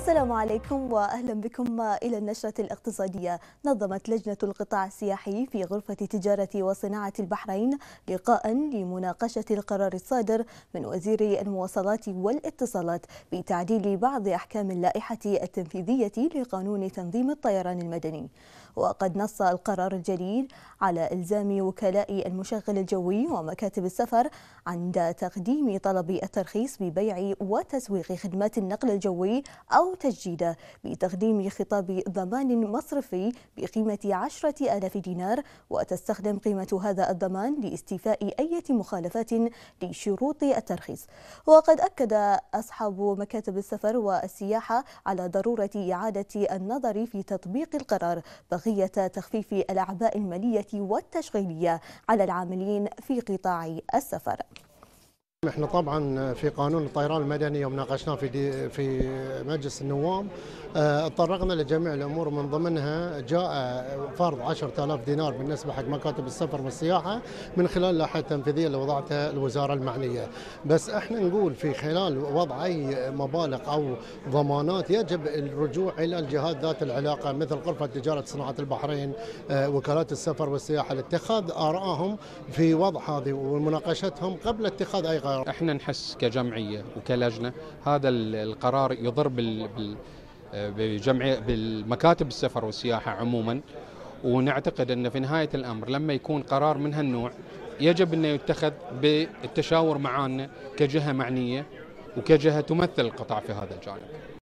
السلام عليكم واهلا بكم الى النشره الاقتصاديه نظمت لجنه القطاع السياحي في غرفه تجاره وصناعه البحرين لقاء لمناقشه القرار الصادر من وزير المواصلات والاتصالات بتعديل بعض احكام اللائحه التنفيذيه لقانون تنظيم الطيران المدني وقد نص القرار الجديد على إلزام وكلاء المشغل الجوي ومكاتب السفر عند تقديم طلب الترخيص ببيع وتسويق خدمات النقل الجوي أو تجديده بتقديم خطاب ضمان مصرفي بقيمة 10000 ألاف دينار وتستخدم قيمة هذا الضمان لاستيفاء أي مخالفات لشروط الترخيص وقد أكد أصحاب مكاتب السفر والسياحة على ضرورة إعادة النظر في تطبيق القرار بغية تخفيف الأعباء المالية والتشغيلية على العاملين في قطاع السفر احنا طبعا في قانون الطيران المدني يوم ناقشناه في في مجلس النواب آه، تطرقنا لجميع الامور من ضمنها جاء فرض 10000 دينار بالنسبه حق مكاتب السفر والسياحه من خلال اللائحه التنفيذيه اللي وضعتها الوزاره المعنيه، بس احنا نقول في خلال وضع اي مبالغ او ضمانات يجب الرجوع الى الجهات ذات العلاقه مثل غرفه تجاره صناعه البحرين، آه، وكالات السفر والسياحه لاتخاذ ارائهم في وضع هذه ومناقشتهم قبل اتخاذ اي قرار. القرار احنا نحس كجمعيه وكلجنه هذا القرار يضر بال بالمكاتب السفر والسياحه عموما ونعتقد ان في نهايه الامر لما يكون قرار من هالنوع يجب انه يتخذ بالتشاور معنا كجهه معنيه وكجهه تمثل القطاع في هذا الجانب